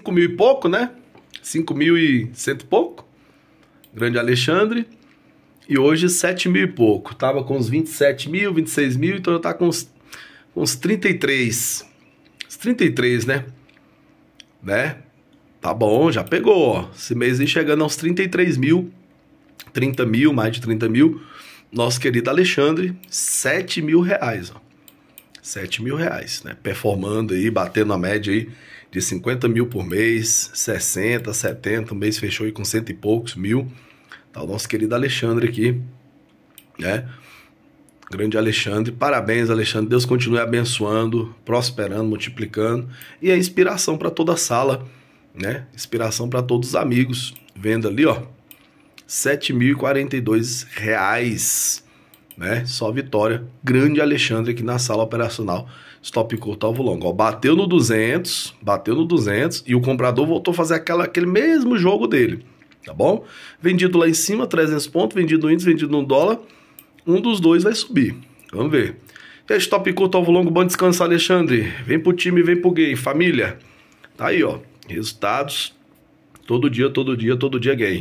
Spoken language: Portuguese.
5 mil e pouco, né? 5 mil e cento e pouco. Grande Alexandre. E hoje 7 mil e pouco. Tava com uns 27 mil, 26 mil, então eu tá com uns, uns 33. Uns 33, né? Né? Tá bom, já pegou. Ó. Esse mês aí chegando aos 33 mil. 30 mil, mais de 30 mil. Nosso querido Alexandre, 7 mil reais. Ó. 7 mil reais, né? Performando aí, batendo a média aí de 50 mil por mês, 60, 70, o mês fechou aí com cento e poucos mil. Tá o nosso querido Alexandre aqui, né? Grande Alexandre, parabéns Alexandre, Deus continue abençoando, prosperando, multiplicando e é inspiração para toda a sala, né? Inspiração para todos os amigos. Vendo ali, ó, R$ 7.042 né? Só vitória. Grande Alexandre aqui na sala operacional. Stop curto alvo longo. Ó, bateu no 200, bateu no 200 e o comprador voltou a fazer aquela, aquele mesmo jogo dele, tá bom? Vendido lá em cima, 300 pontos, vendido no índice, vendido no dólar. Um dos dois vai subir. Vamos ver. E aí, stop curto alvo longo, bom descanso, Alexandre. Vem pro time, vem pro game, família. Tá aí, ó. Resultados todo dia, todo dia, todo dia game.